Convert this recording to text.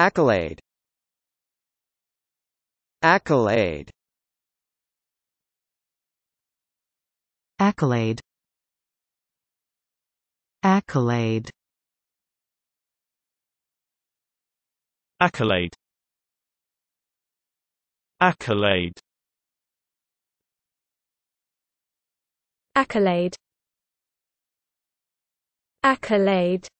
Accolade Accolade Accolade Accolade Accolade Accolade Accolade Accolade